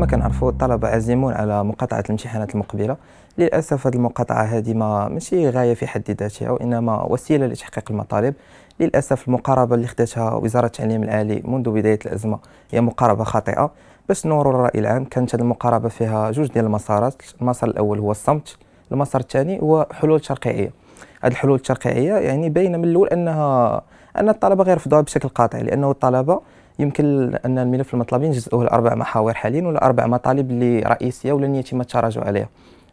كما كنعرفوا الطلبه عازمون على مقاطعه الامتحانات المقبله للاسف هذه المقاطعه هذه ما ماشي غايه في حد ذاتها وانما وسيله لتحقيق المطالب للاسف المقاربه اللي خداتها وزاره التعليم العالي منذ بدايه الازمه هي مقاربه خاطئه باش نوروا الراي العام كانت هذه المقاربه فيها جوج ديال المسارات المسار الاول هو الصمت المسار الثاني هو حلول ترقيعيه هذه الحلول الترقيعيه يعني باينه من الاول انها ان الطلبه غير رفضوها بشكل قاطع لانه الطلبه يمكن ان الملف المطلبي نجزئوه لاربع محاور حاليا ولا اربع مطالب اللي رئيسيه ولن يتم التراجع عليها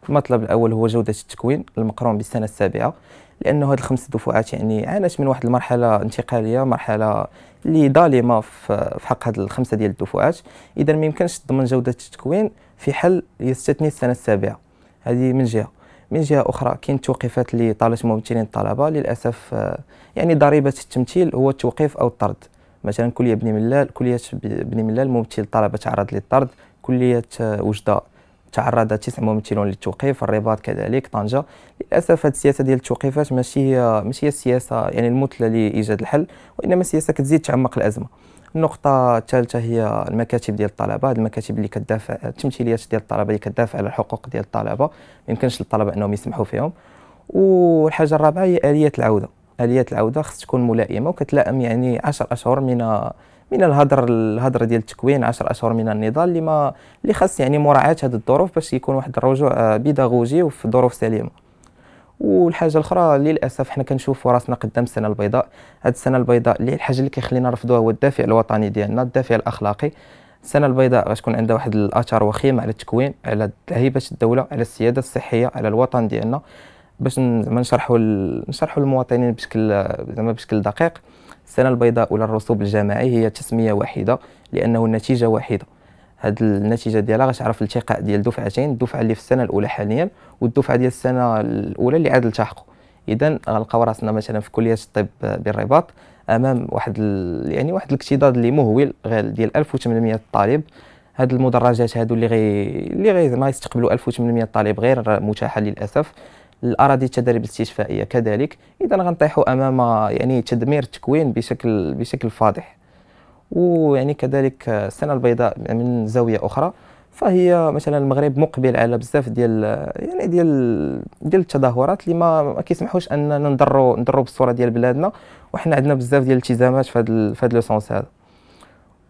المطلب الاول هو جوده التكوين المقرون بالسنه السابعه لانه هذه الخمس دفعات يعني عانت من واحد المرحله انتقاليه مرحله اللي ظالمه في حق هذه الخمسه ديال الدفعات اذا ما يمكنش تضمن جوده التكوين في حل يستثني السنه السابعه هذه من جهه من جهه اخرى كاين التوقيفات اللي طالت ممثلين الطلبه للاسف آه، يعني ضريبه التمثيل هو التوقيف او الطرد مثلا كليه بني ملال كليه بني ملال ممثل طلبه تعرض للطرد كليه وجده تعرض تسع ممثلون للتوقيف الرباط كذلك طنجه للاسف هذه السياسه ديال التوقيفات ماشي هي ماشي هي السياسه يعني المثلى لايجاد الحل وانما سياسه كتزيد تعمق الازمه النقطة الثالثة هي المكاتب ديال الطلبة، هذه المكاتب اللي كتدافع التمثيليات ديال الطلبة اللي كتدافع على الحقوق ديال الطلبة، ما يمكنش للطلبة أنهم يسمحوا فيهم، والحاجة الرابعة هي آلية العودة، اليه العوده خص تكون ملائمه وكتلائم يعني 10 اشهر من من الهدر الهدر ديال التكوين 10 اشهر من النضال اللي ما اللي خاص يعني مراعاه هذه الظروف باش يكون واحد الرجوع آه، بيداغوجي وفي ظروف سليمه والحاجه الاخرى للاسف حنا كنشوفوا راسنا قدام السنه البيضاء هاد السنه البيضاء اللي الحاجه اللي كيخلينا نرفضوها هو الدافع الوطني ديالنا الدافع الاخلاقي السنه البيضاء تكون عندها واحد الاثار وخيم على التكوين على هيبه الدوله على السياده الصحيه على الوطن ديالنا باش زعما نشرحوا نشرحوا للمواطنين بشكل زعما بشكل دقيق السنه البيضاء ولا الرسوب الجماعي هي تسميه واحده لانه النتيجه واحده هاد النتيجه ديالها غتعرف الالتقاء ديال دفعتين الدفعه اللي في السنه الاولى حاليا والدفعه ديال السنه الاولى اللي عاد التحقوا اذا غنلقاو راسنا مثلا في كليه الطب بالرباط امام واحد يعني واحد الاكتضاد اللي مهول ديال 1800 طالب هاد المدرجات هادو اللي غي اللي غي زعما يستقبلوا 1800 طالب غير متاحه للاسف الاراضي التدريب الاستشفائيه كذلك اذا غنطيحوا امام يعني تدمير التكوين بشكل بشكل فاضح ويعني كذلك السنه البيضاء من زاويه اخرى فهي مثلا المغرب مقبل على بزاف ديال يعني ديال ديال التظاهرات اللي ما كيسمحوش اننا نضروا نضروا بالصوره ديال بلادنا وحنا عندنا بزاف ديال الالتزامات في هذا في هذا لوسونس هذا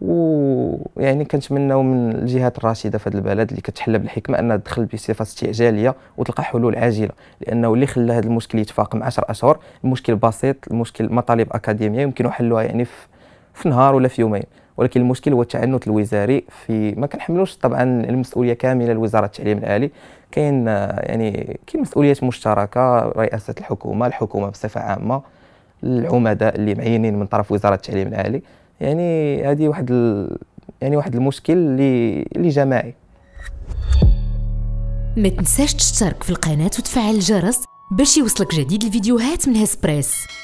ويعني كنتمناو من الجهات الراشده في هذا البلد اللي كتحلى بالحكمه انها تدخل بصفه استعجاليه وتلقى حلول عاجله لانه اللي خلى هذا المشكل يتفاقم 10 اشهر المشكل بسيط المشكل مطالب اكاديميه يمكن حلها يعني في, في نهار ولا في يومين ولكن المشكل هو التعنت الوزاري في ما كنحملوش طبعا المسؤوليه كامله لوزاره التعليم العالي كاين يعني كاين مسؤوليات مشتركه رئاسه الحكومه الحكومه بصفه عامه العمداء اللي معينين من طرف وزاره التعليم العالي يعني هذه واحد ال... يعني واحد المشكل اللي اللي جماعي ما تنساش تشترك في القناه وتفعل الجرس باش يوصلك جديد الفيديوهات من هسبريس